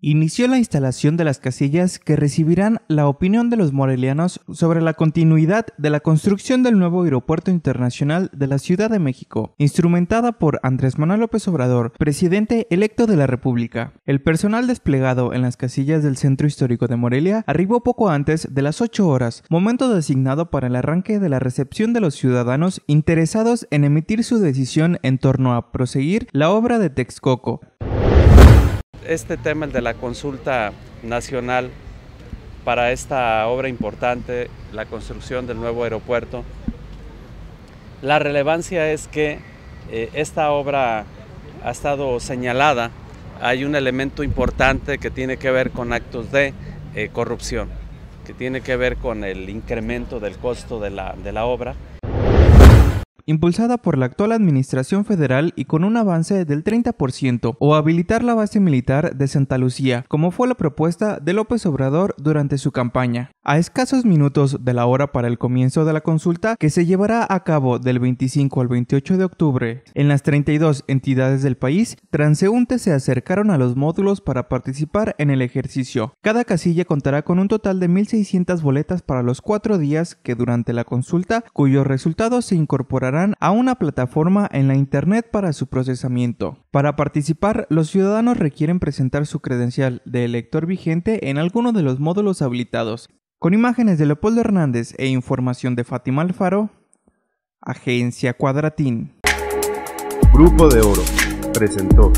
inició la instalación de las casillas que recibirán la opinión de los morelianos sobre la continuidad de la construcción del nuevo aeropuerto internacional de la Ciudad de México, instrumentada por Andrés Manuel López Obrador, presidente electo de la República. El personal desplegado en las casillas del Centro Histórico de Morelia arribó poco antes de las 8 horas, momento designado para el arranque de la recepción de los ciudadanos interesados en emitir su decisión en torno a proseguir la obra de Texcoco este tema, el de la consulta nacional para esta obra importante, la construcción del nuevo aeropuerto, la relevancia es que eh, esta obra ha estado señalada, hay un elemento importante que tiene que ver con actos de eh, corrupción, que tiene que ver con el incremento del costo de la obra impulsada por la actual administración federal y con un avance del 30%, o habilitar la base militar de Santa Lucía, como fue la propuesta de López Obrador durante su campaña. A escasos minutos de la hora para el comienzo de la consulta, que se llevará a cabo del 25 al 28 de octubre, en las 32 entidades del país, transeúntes se acercaron a los módulos para participar en el ejercicio. Cada casilla contará con un total de 1.600 boletas para los cuatro días que durante la consulta, cuyos resultados se incorporarán a una plataforma en la Internet para su procesamiento. Para participar, los ciudadanos requieren presentar su credencial de elector vigente en alguno de los módulos habilitados. Con imágenes de Leopoldo Hernández e información de Fátima Alfaro, Agencia Cuadratín. Grupo de Oro presentó.